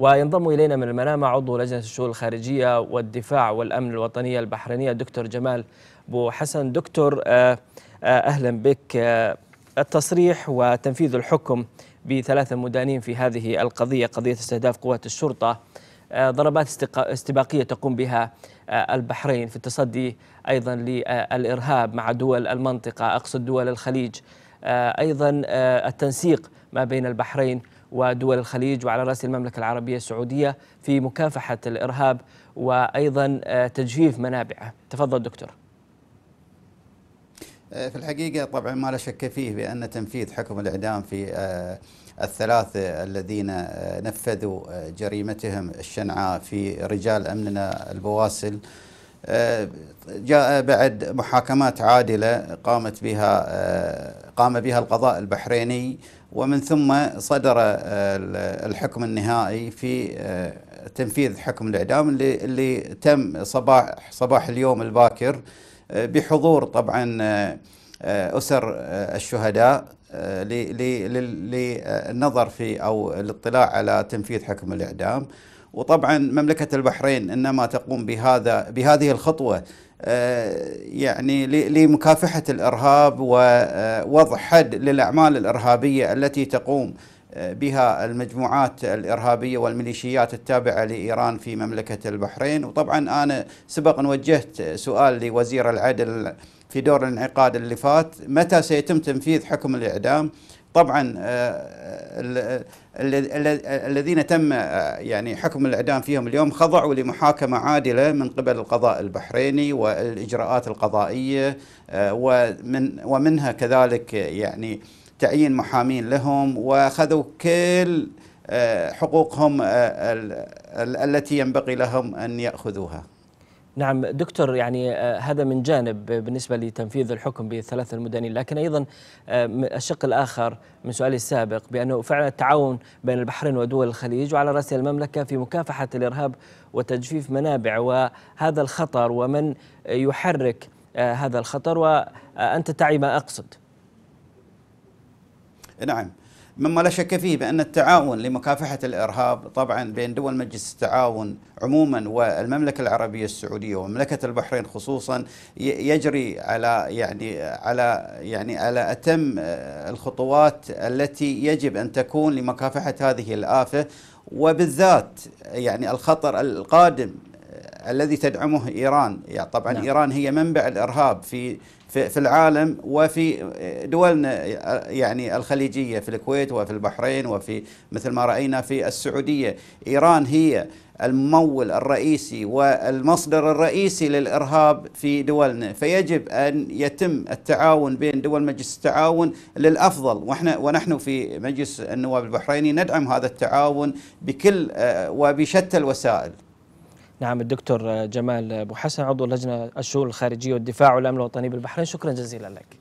وينضم إلينا من المنامة عضو لجنة الشؤون الخارجية والدفاع والأمن الوطنية البحرينية الدكتور جمال بو حسن دكتور آه، آه، أهلا بك آه، التصريح وتنفيذ الحكم بثلاثة مدانين في هذه القضية قضية استهداف قوات الشرطة ضربات استباقية تقوم بها البحرين في التصدي أيضا للإرهاب مع دول المنطقة أقصد دول الخليج أيضا التنسيق ما بين البحرين ودول الخليج وعلى رأس المملكة العربية السعودية في مكافحة الإرهاب وأيضا آه، تجفيف منابعه تفضل دكتور آه، في الحقيقة طبعا ما لا شك فيه بأن تنفيذ حكم الإعدام في آه، الثلاثة الذين نفذوا جريمتهم الشنعاء في رجال أمننا البواسل جاء بعد محاكمات عادلة قامت بها قام بها القضاء البحريني ومن ثم صدر آه، الحكم النهائي في آه، تنفيذ حكم الإعدام اللي, اللي تم صباح, صباح اليوم الباكر آه، بحضور طبعا أسر الشهداء للنظر في أو الاطلاع على تنفيذ حكم الإعدام وطبعا مملكة البحرين إنما تقوم بهذا بهذه الخطوة آه، يعني لمكافحة الإرهاب ووضع آه، حد للأعمال الإرهابية التي تقوم آه، بها المجموعات الإرهابية والميليشيات التابعة لإيران في مملكة البحرين وطبعا أنا سبق أن وجهت سؤال لوزير العدل في دور الانعقاد اللي فات متى سيتم تنفيذ حكم الإعدام طبعا آه، آه، الذين تم آه، يعني حكم الاعدام فيهم اليوم خضعوا لمحاكمه عادله من قبل القضاء البحريني والاجراءات القضائيه ومن ومنها كذلك يعني تعيين محامين لهم واخذوا كل حقوقهم التي ينبغي لهم ان ياخذوها نعم دكتور يعني آه، هذا من جانب بالنسبة لتنفيذ الحكم بالثلاثة المدنيين لكن أيضا آه، الشق الآخر من سؤالي السابق بأنه فعلا التعاون بين البحرين ودول الخليج وعلى رأسها المملكة في مكافحة الإرهاب وتجفيف منابع وهذا الخطر ومن يحرك آه، هذا الخطر وأنت تعي ما أقصد نعم مما لا شك فيه بأن التعاون لمكافحة الإرهاب طبعا بين دول مجلس التعاون عموما والمملكة العربية السعودية ومملكة البحرين خصوصا يجري على يعني على يعني على أتم الخطوات التي يجب أن تكون لمكافحة هذه الآفة وبالذات يعني الخطر القادم الذي تدعمه ايران يعني طبعا نعم. ايران هي منبع الارهاب في في, في العالم وفي دولنا يعني الخليجيه في الكويت وفي البحرين وفي مثل ما راينا في السعوديه ايران هي الممول الرئيسي والمصدر الرئيسي للارهاب في دولنا، فيجب ان يتم التعاون بين دول مجلس التعاون للافضل، واحنا ونحن في مجلس النواب البحريني ندعم هذا التعاون بكل آه، وبشتى الوسائل. نعم الدكتور جمال أبو حسن عضو لجنة الشؤون الخارجية والدفاع والأمن الوطني بالبحرين شكرا جزيلا لك